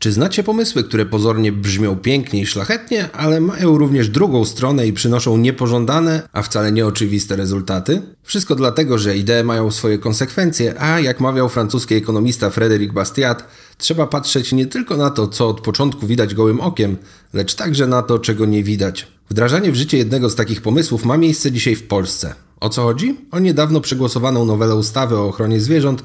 Czy znacie pomysły, które pozornie brzmią pięknie i szlachetnie, ale mają również drugą stronę i przynoszą niepożądane, a wcale nieoczywiste rezultaty? Wszystko dlatego, że idee mają swoje konsekwencje, a jak mawiał francuski ekonomista Frédéric Bastiat, trzeba patrzeć nie tylko na to, co od początku widać gołym okiem, lecz także na to, czego nie widać. Wdrażanie w życie jednego z takich pomysłów ma miejsce dzisiaj w Polsce. O co chodzi? O niedawno przegłosowaną nowelę ustawy o ochronie zwierząt,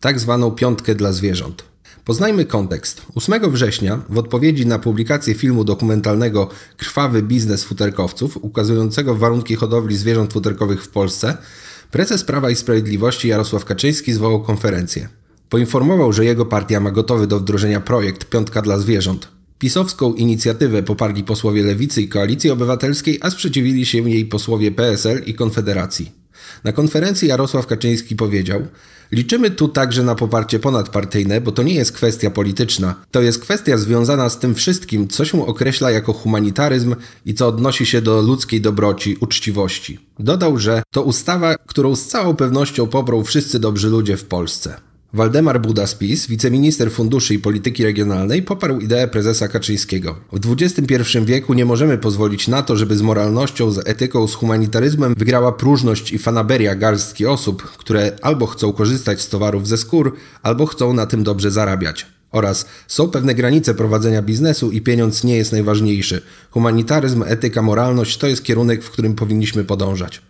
tak zwaną piątkę dla zwierząt. Poznajmy kontekst. 8 września, w odpowiedzi na publikację filmu dokumentalnego Krwawy biznes futerkowców, ukazującego warunki hodowli zwierząt futerkowych w Polsce, prezes Prawa i Sprawiedliwości Jarosław Kaczyński zwołał konferencję. Poinformował, że jego partia ma gotowy do wdrożenia projekt Piątka dla Zwierząt. Pisowską inicjatywę poparli posłowie Lewicy i Koalicji Obywatelskiej, a sprzeciwili się jej posłowie PSL i Konfederacji. Na konferencji Jarosław Kaczyński powiedział: Liczymy tu także na poparcie ponadpartyjne, bo to nie jest kwestia polityczna. To jest kwestia związana z tym wszystkim, co się określa jako humanitaryzm i co odnosi się do ludzkiej dobroci, uczciwości. Dodał, że to ustawa, którą z całą pewnością poprą wszyscy dobrzy ludzie w Polsce. Waldemar Buda wiceminister funduszy i polityki regionalnej, poparł ideę prezesa Kaczyńskiego. W XXI wieku nie możemy pozwolić na to, żeby z moralnością, z etyką, z humanitaryzmem wygrała próżność i fanaberia garstki osób, które albo chcą korzystać z towarów ze skór, albo chcą na tym dobrze zarabiać. Oraz są pewne granice prowadzenia biznesu i pieniądz nie jest najważniejszy. Humanitaryzm, etyka, moralność to jest kierunek, w którym powinniśmy podążać.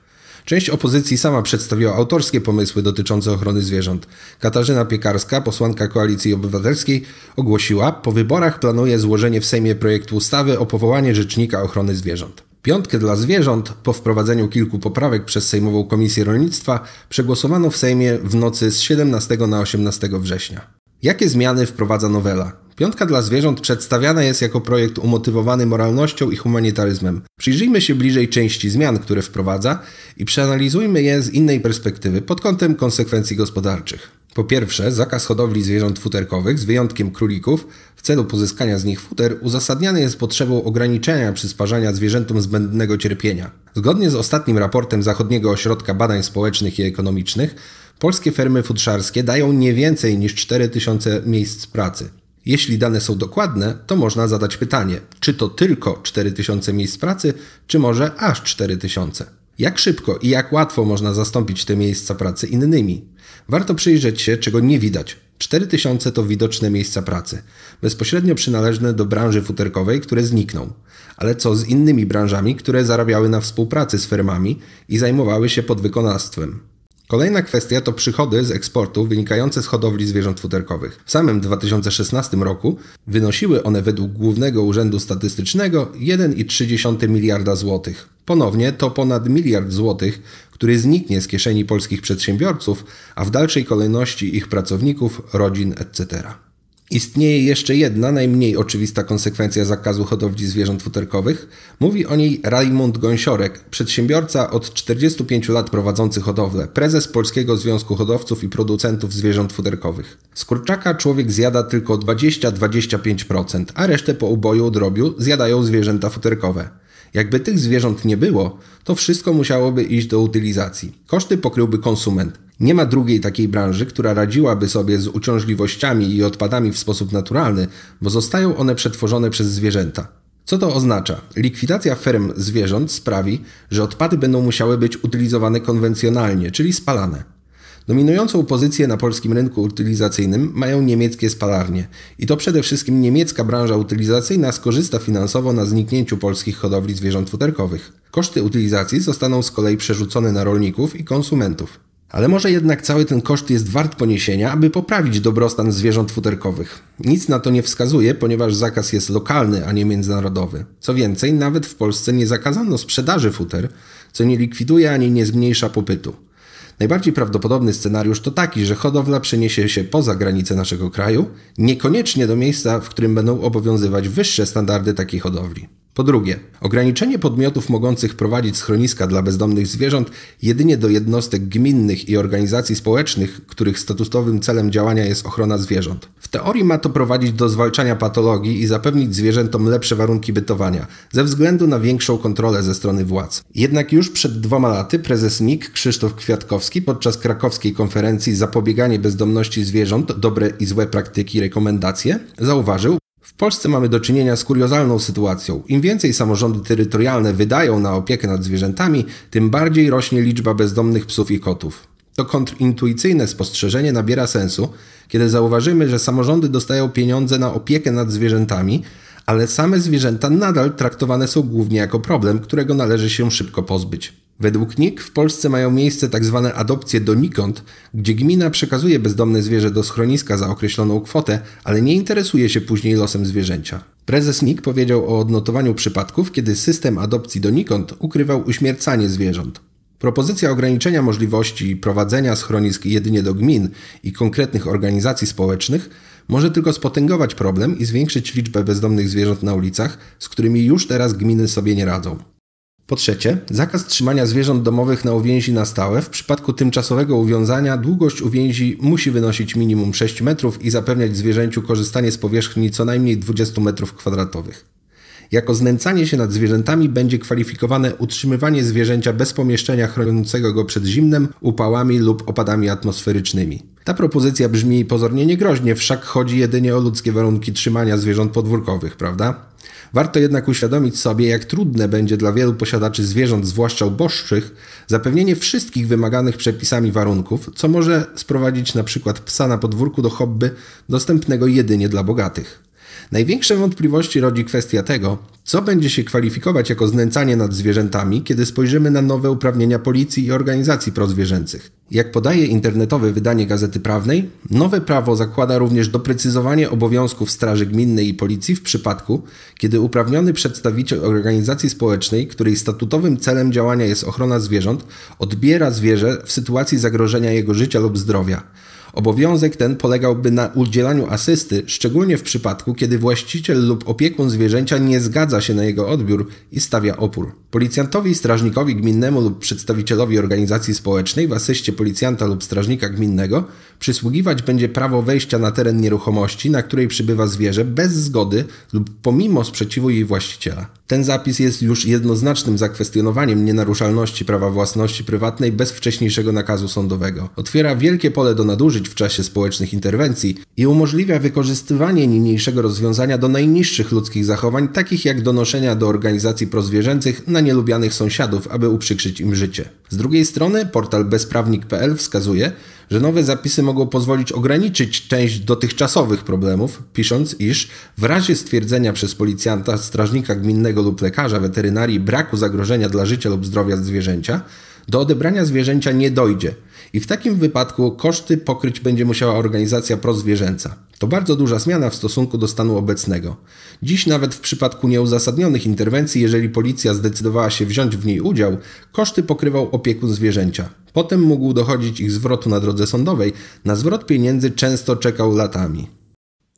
Część opozycji sama przedstawiła autorskie pomysły dotyczące ochrony zwierząt. Katarzyna Piekarska, posłanka Koalicji Obywatelskiej, ogłosiła, po wyborach planuje złożenie w Sejmie projektu ustawy o powołanie Rzecznika Ochrony Zwierząt. Piątkę dla zwierząt, po wprowadzeniu kilku poprawek przez Sejmową Komisję Rolnictwa, przegłosowano w Sejmie w nocy z 17 na 18 września. Jakie zmiany wprowadza nowela? Piątka dla zwierząt przedstawiana jest jako projekt umotywowany moralnością i humanitaryzmem. Przyjrzyjmy się bliżej części zmian, które wprowadza i przeanalizujmy je z innej perspektywy pod kątem konsekwencji gospodarczych. Po pierwsze, zakaz hodowli zwierząt futerkowych, z wyjątkiem królików, w celu pozyskania z nich futer, uzasadniany jest potrzebą ograniczenia przysparzania zwierzętom zbędnego cierpienia. Zgodnie z ostatnim raportem Zachodniego Ośrodka Badań Społecznych i Ekonomicznych, Polskie fermy futrzarskie dają nie więcej niż 4000 miejsc pracy. Jeśli dane są dokładne, to można zadać pytanie, czy to tylko 4000 miejsc pracy, czy może aż 4000. Jak szybko i jak łatwo można zastąpić te miejsca pracy innymi? Warto przyjrzeć się, czego nie widać. 4000 to widoczne miejsca pracy, bezpośrednio przynależne do branży futerkowej, które znikną. Ale co z innymi branżami, które zarabiały na współpracy z firmami i zajmowały się podwykonawstwem? Kolejna kwestia to przychody z eksportu wynikające z hodowli zwierząt futerkowych. W samym 2016 roku wynosiły one według Głównego Urzędu Statystycznego 1,3 miliarda złotych. Ponownie to ponad miliard złotych, który zniknie z kieszeni polskich przedsiębiorców, a w dalszej kolejności ich pracowników, rodzin etc. Istnieje jeszcze jedna, najmniej oczywista konsekwencja zakazu hodowli zwierząt futerkowych. Mówi o niej Raimund Gąsiorek, przedsiębiorca od 45 lat prowadzący hodowlę, prezes Polskiego Związku Hodowców i Producentów Zwierząt Futerkowych. Z kurczaka człowiek zjada tylko 20-25%, a resztę po uboju drobiu zjadają zwierzęta futerkowe. Jakby tych zwierząt nie było, to wszystko musiałoby iść do utylizacji. Koszty pokryłby konsument. Nie ma drugiej takiej branży, która radziłaby sobie z uciążliwościami i odpadami w sposób naturalny, bo zostają one przetworzone przez zwierzęta. Co to oznacza? Likwidacja ferm zwierząt sprawi, że odpady będą musiały być utylizowane konwencjonalnie, czyli spalane. Dominującą pozycję na polskim rynku utylizacyjnym mają niemieckie spalarnie i to przede wszystkim niemiecka branża utylizacyjna skorzysta finansowo na zniknięciu polskich hodowli zwierząt futerkowych. Koszty utylizacji zostaną z kolei przerzucone na rolników i konsumentów. Ale może jednak cały ten koszt jest wart poniesienia, aby poprawić dobrostan zwierząt futerkowych. Nic na to nie wskazuje, ponieważ zakaz jest lokalny, a nie międzynarodowy. Co więcej, nawet w Polsce nie zakazano sprzedaży futer, co nie likwiduje ani nie zmniejsza popytu. Najbardziej prawdopodobny scenariusz to taki, że hodowla przeniesie się poza granice naszego kraju, niekoniecznie do miejsca, w którym będą obowiązywać wyższe standardy takiej hodowli. Po drugie, ograniczenie podmiotów mogących prowadzić schroniska dla bezdomnych zwierząt jedynie do jednostek gminnych i organizacji społecznych, których statutowym celem działania jest ochrona zwierząt. W teorii ma to prowadzić do zwalczania patologii i zapewnić zwierzętom lepsze warunki bytowania, ze względu na większą kontrolę ze strony władz. Jednak już przed dwoma laty prezes NIK Krzysztof Kwiatkowski podczas krakowskiej konferencji Zapobieganie bezdomności zwierząt, dobre i złe praktyki, rekomendacje zauważył, w Polsce mamy do czynienia z kuriozalną sytuacją. Im więcej samorządy terytorialne wydają na opiekę nad zwierzętami, tym bardziej rośnie liczba bezdomnych psów i kotów. To kontrintuicyjne spostrzeżenie nabiera sensu, kiedy zauważymy, że samorządy dostają pieniądze na opiekę nad zwierzętami, ale same zwierzęta nadal traktowane są głównie jako problem, którego należy się szybko pozbyć. Według NIK w Polsce mają miejsce tzw. Tak adopcje donikąd, gdzie gmina przekazuje bezdomne zwierzę do schroniska za określoną kwotę, ale nie interesuje się później losem zwierzęcia. Prezes NIK powiedział o odnotowaniu przypadków, kiedy system adopcji donikąd ukrywał uśmiercanie zwierząt. Propozycja ograniczenia możliwości prowadzenia schronisk jedynie do gmin i konkretnych organizacji społecznych może tylko spotęgować problem i zwiększyć liczbę bezdomnych zwierząt na ulicach, z którymi już teraz gminy sobie nie radzą. Po trzecie, zakaz trzymania zwierząt domowych na uwięzi na stałe. W przypadku tymczasowego uwiązania długość uwięzi musi wynosić minimum 6 metrów i zapewniać zwierzęciu korzystanie z powierzchni co najmniej 20 metrów kwadratowych. Jako znęcanie się nad zwierzętami będzie kwalifikowane utrzymywanie zwierzęcia bez pomieszczenia chroniącego go przed zimnem, upałami lub opadami atmosferycznymi. Ta propozycja brzmi pozornie niegroźnie, wszak chodzi jedynie o ludzkie warunki trzymania zwierząt podwórkowych, prawda? Warto jednak uświadomić sobie, jak trudne będzie dla wielu posiadaczy zwierząt, zwłaszcza uboższych, zapewnienie wszystkich wymaganych przepisami warunków, co może sprowadzić na przykład psa na podwórku do hobby dostępnego jedynie dla bogatych. Największe wątpliwości rodzi kwestia tego, co będzie się kwalifikować jako znęcanie nad zwierzętami, kiedy spojrzymy na nowe uprawnienia policji i organizacji prozwierzęcych. Jak podaje internetowe wydanie Gazety Prawnej, nowe prawo zakłada również doprecyzowanie obowiązków Straży Gminnej i Policji w przypadku, kiedy uprawniony przedstawiciel organizacji społecznej, której statutowym celem działania jest ochrona zwierząt, odbiera zwierzę w sytuacji zagrożenia jego życia lub zdrowia. Obowiązek ten polegałby na udzielaniu asysty, szczególnie w przypadku, kiedy właściciel lub opiekun zwierzęcia nie zgadza się na jego odbiór i stawia opór. Policjantowi, strażnikowi gminnemu lub przedstawicielowi organizacji społecznej w asyście policjanta lub strażnika gminnego przysługiwać będzie prawo wejścia na teren nieruchomości, na której przybywa zwierzę bez zgody lub pomimo sprzeciwu jej właściciela. Ten zapis jest już jednoznacznym zakwestionowaniem nienaruszalności prawa własności prywatnej bez wcześniejszego nakazu sądowego. Otwiera wielkie pole do nadużyć w czasie społecznych interwencji i umożliwia wykorzystywanie niniejszego rozwiązania do najniższych ludzkich zachowań, takich jak donoszenia do organizacji prozwierzęcych na nielubianych sąsiadów, aby uprzykrzyć im życie. Z drugiej strony portal bezprawnik.pl wskazuje, że nowe zapisy mogą pozwolić ograniczyć część dotychczasowych problemów, pisząc, iż w razie stwierdzenia przez policjanta, strażnika gminnego lub lekarza weterynarii braku zagrożenia dla życia lub zdrowia zwierzęcia, do odebrania zwierzęcia nie dojdzie i w takim wypadku koszty pokryć będzie musiała organizacja prozwierzęca. To bardzo duża zmiana w stosunku do stanu obecnego. Dziś nawet w przypadku nieuzasadnionych interwencji, jeżeli policja zdecydowała się wziąć w niej udział, koszty pokrywał opiekun zwierzęcia. Potem mógł dochodzić ich zwrotu na drodze sądowej, na zwrot pieniędzy często czekał latami.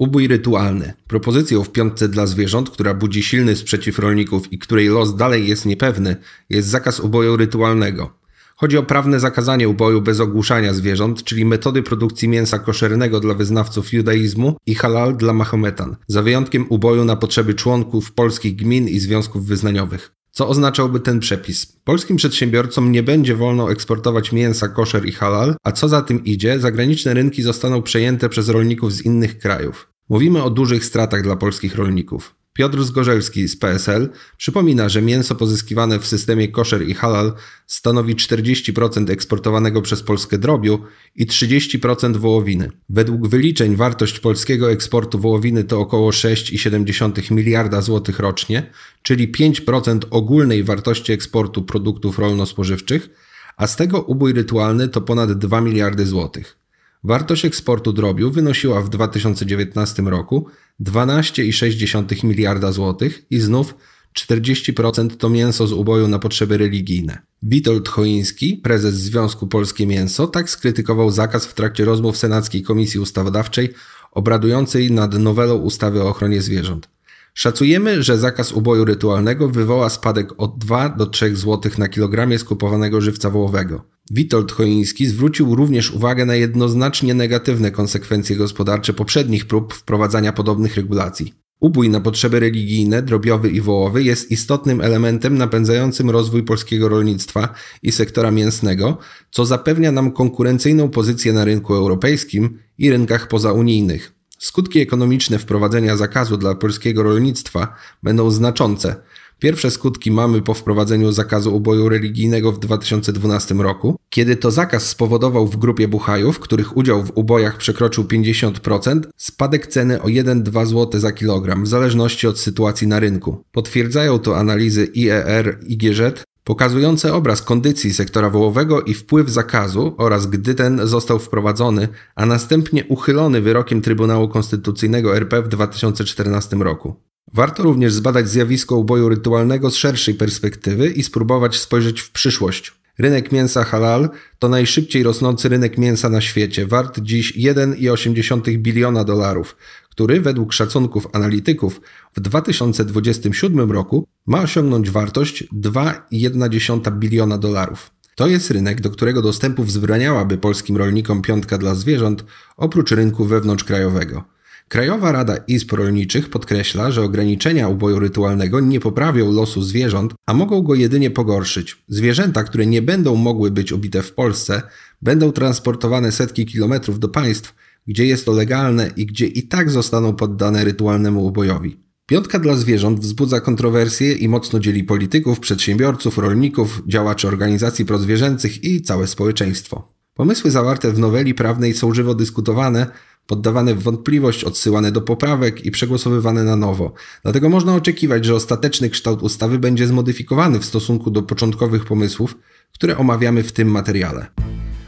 Ubój rytualny. Propozycją w piątce dla zwierząt, która budzi silny sprzeciw rolników i której los dalej jest niepewny, jest zakaz uboju rytualnego. Chodzi o prawne zakazanie uboju bez ogłuszania zwierząt, czyli metody produkcji mięsa koszernego dla wyznawców judaizmu i halal dla mahometan, za wyjątkiem uboju na potrzeby członków polskich gmin i związków wyznaniowych. Co oznaczałby ten przepis? Polskim przedsiębiorcom nie będzie wolno eksportować mięsa koszer i halal, a co za tym idzie, zagraniczne rynki zostaną przejęte przez rolników z innych krajów. Mówimy o dużych stratach dla polskich rolników. Piotr Zgorzelski z PSL przypomina, że mięso pozyskiwane w systemie koszer i halal stanowi 40% eksportowanego przez Polskę drobiu i 30% wołowiny. Według wyliczeń wartość polskiego eksportu wołowiny to około 6,7 miliarda złotych rocznie, czyli 5% ogólnej wartości eksportu produktów rolno-spożywczych, a z tego ubój rytualny to ponad 2 miliardy złotych. Wartość eksportu drobiu wynosiła w 2019 roku 12,6 miliarda złotych i znów 40% to mięso z uboju na potrzeby religijne. Witold Choiński, prezes Związku Polskie Mięso, tak skrytykował zakaz w trakcie rozmów Senackiej Komisji Ustawodawczej obradującej nad nowelą ustawy o ochronie zwierząt. Szacujemy, że zakaz uboju rytualnego wywoła spadek od 2 do 3 zł na kilogramie skupowanego żywca wołowego. Witold Choiński zwrócił również uwagę na jednoznacznie negatywne konsekwencje gospodarcze poprzednich prób wprowadzania podobnych regulacji. Ubój na potrzeby religijne, drobiowy i wołowy jest istotnym elementem napędzającym rozwój polskiego rolnictwa i sektora mięsnego, co zapewnia nam konkurencyjną pozycję na rynku europejskim i rynkach pozaunijnych. Skutki ekonomiczne wprowadzenia zakazu dla polskiego rolnictwa będą znaczące, Pierwsze skutki mamy po wprowadzeniu zakazu uboju religijnego w 2012 roku, kiedy to zakaz spowodował w grupie buchajów, których udział w ubojach przekroczył 50%, spadek ceny o 1-2 zł za kilogram, w zależności od sytuacji na rynku. Potwierdzają to analizy IER i e GZ, pokazujące obraz kondycji sektora wołowego i wpływ zakazu oraz gdy ten został wprowadzony, a następnie uchylony wyrokiem Trybunału Konstytucyjnego RP w 2014 roku. Warto również zbadać zjawisko uboju rytualnego z szerszej perspektywy i spróbować spojrzeć w przyszłość. Rynek mięsa halal to najszybciej rosnący rynek mięsa na świecie, wart dziś 1,8 biliona dolarów, który według szacunków analityków w 2027 roku ma osiągnąć wartość 2,1 biliona dolarów. To jest rynek, do którego dostępu wzbraniałaby polskim rolnikom piątka dla zwierząt oprócz rynku wewnątrzkrajowego. Krajowa Rada Izb Rolniczych podkreśla, że ograniczenia uboju rytualnego nie poprawią losu zwierząt, a mogą go jedynie pogorszyć. Zwierzęta, które nie będą mogły być ubite w Polsce, będą transportowane setki kilometrów do państw, gdzie jest to legalne i gdzie i tak zostaną poddane rytualnemu ubojowi. Piątka dla zwierząt wzbudza kontrowersje i mocno dzieli polityków, przedsiębiorców, rolników, działaczy organizacji prozwierzęcych i całe społeczeństwo. Pomysły zawarte w noweli prawnej są żywo dyskutowane, poddawane w wątpliwość, odsyłane do poprawek i przegłosowywane na nowo. Dlatego można oczekiwać, że ostateczny kształt ustawy będzie zmodyfikowany w stosunku do początkowych pomysłów, które omawiamy w tym materiale.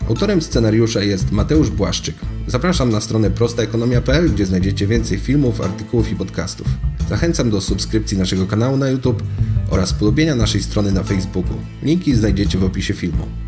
Autorem scenariusza jest Mateusz Błaszczyk. Zapraszam na stronę prostaekonomia.pl, gdzie znajdziecie więcej filmów, artykułów i podcastów. Zachęcam do subskrypcji naszego kanału na YouTube oraz polubienia naszej strony na Facebooku. Linki znajdziecie w opisie filmu.